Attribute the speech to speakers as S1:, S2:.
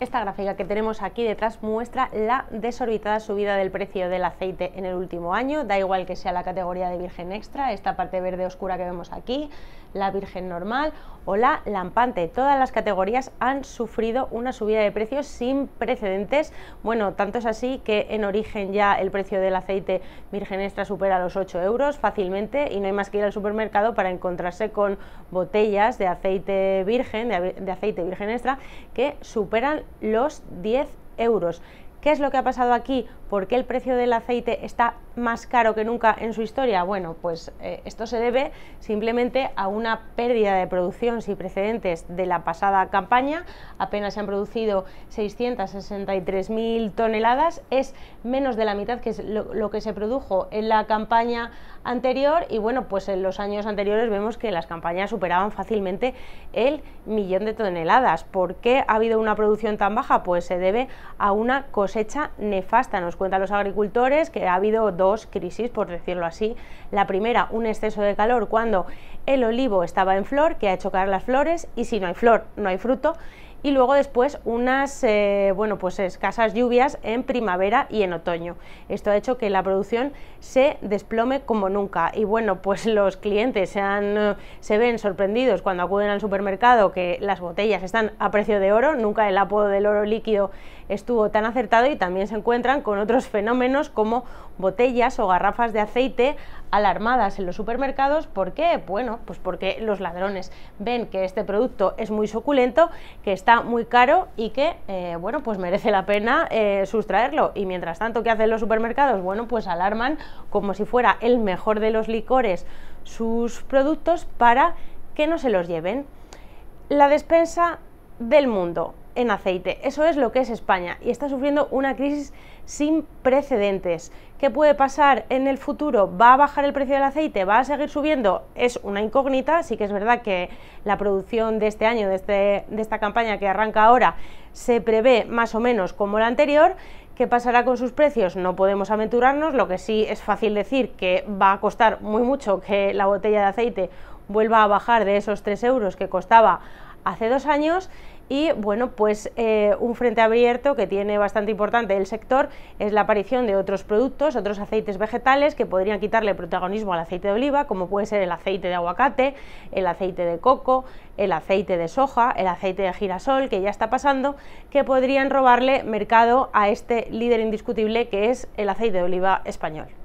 S1: Esta gráfica que tenemos aquí detrás muestra la desorbitada subida del precio del aceite en el último año, da igual que sea la categoría de virgen extra, esta parte verde oscura que vemos aquí, la virgen normal o la lampante. Todas las categorías han sufrido una subida de precios sin precedentes. Bueno, tanto es así que en origen ya el precio del aceite virgen extra supera los 8 euros fácilmente y no hay más que ir al supermercado para encontrarse con botellas de aceite virgen, de, aceite virgen extra, que superan los 10 euros. ¿Qué es lo que ha pasado aquí? ¿Por qué el precio del aceite está más caro que nunca en su historia? Bueno, pues eh, esto se debe simplemente a una pérdida de producción sin precedentes de la pasada campaña. Apenas se han producido 663.000 toneladas, es menos de la mitad que es lo, que se produjo en la campaña anterior y bueno, pues en los años anteriores vemos que las campañas superaban fácilmente el millón de toneladas. ¿Por qué ha habido una producción tan baja? Pues se debe a una cosecha nefasta. Nos cuentan los agricultores que ha habido dos crisis, por decirlo así. La primera, un exceso de calor cuando el olivo estaba en flor, que ha hecho caer las flores, y si no hay flor, no hay fruto y luego después unas eh, bueno, pues escasas lluvias en primavera y en otoño. Esto ha hecho que la producción se desplome como nunca y bueno, pues los clientes se, eh, se ven sorprendidos cuando acuden al supermercado que las botellas están a precio de oro, nunca el apodo del oro líquido estuvo tan acertado y también se encuentran con otros fenómenos como botellas o garrafas de aceite alarmadas en los supermercados. ¿Por qué? Bueno, pues porque los ladrones ven que este producto es muy suculento, que está muy caro y que, eh, bueno, pues merece la pena eh, sustraerlo. Y mientras tanto, ¿qué hacen los supermercados? Bueno, pues alarman como si fuera el mejor de los licores sus productos para que no se los lleven. La despensa del mundo en aceite. Eso es lo que es España y está sufriendo una crisis sin precedentes. ¿Qué puede pasar en el futuro? ¿Va a bajar el precio del aceite? ¿Va a seguir subiendo? Es una incógnita. Sí que es verdad que la producción de este año, de, este, de esta campaña que arranca ahora, se prevé más o menos como la anterior. ¿Qué pasará con sus precios? No podemos aventurarnos. Lo que sí es fácil decir que va a costar muy mucho que la botella de aceite vuelva a bajar de esos 3 euros que costaba hace dos años y bueno, pues eh, un frente abierto que tiene bastante importante el sector es la aparición de otros productos, otros aceites vegetales que podrían quitarle protagonismo al aceite de oliva, como puede ser el aceite de aguacate, el aceite de coco, el aceite de soja, el aceite de girasol, que ya está pasando, que podrían robarle mercado a este líder indiscutible que es el aceite de oliva español.